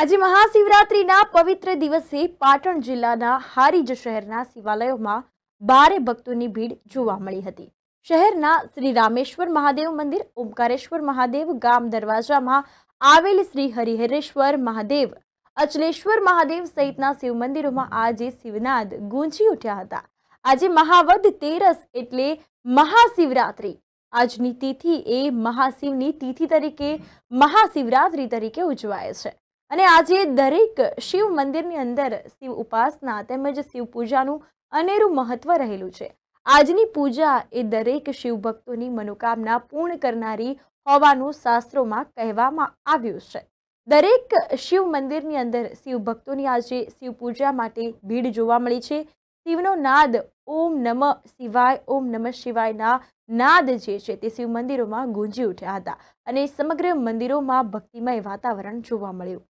આજે મહાશિવરાત્રિના પવિત્ર દિવસે પાટણ જિલ્લાના હારીજ શહેરના શિવાલયોમાં ભારે ભક્તોની ભીડ જોવા મળી હતી શહેરના શ્રી રામેશ્વર મહાદેવ મંદિર ઓમકારેશ્વર મહાદેવ ગામ દરવાજામાં આવેલ શ્રી હરિહરેશ્વર મહાદેવ અચલેશ્વર મહાદેવ સહિતના શિવ મંદિરોમાં આજે શિવનાદ ગુંજી ઉઠ્યા હતા આજે મહાવદ તેરસ એટલે મહાશિવરાત્રિ આજની તિથિ એ મહાશિવની તિથિ તરીકે મહાશિવરાત્રિ તરીકે ઉજવાય છે અને આજે દરેક શિવ મંદિરની અંદર શિવ ઉપાસના તેમજ શિવ પૂજાનું અનેરું મહત્વ રહેલું છે આજની પૂજા એ દરેક શિવ ભક્તોની મનોકામના પૂર્ણ કરનારી હોવાનું શાસ્ત્રોમાં કહેવામાં આવ્યું છે દરેક શિવ મંદિરની અંદર શિવ ભક્તોની આજે શિવ પૂજા માટે ભીડ જોવા મળી છે શિવનો નાદ ઓમ નમ શિવાય ઓમ નમ શિવાયના નાદ જે છે તે શિવ મંદિરોમાં ગુંજી ઉઠ્યા હતા અને સમગ્ર મંદિરોમાં ભક્તિમય વાતાવરણ જોવા મળ્યું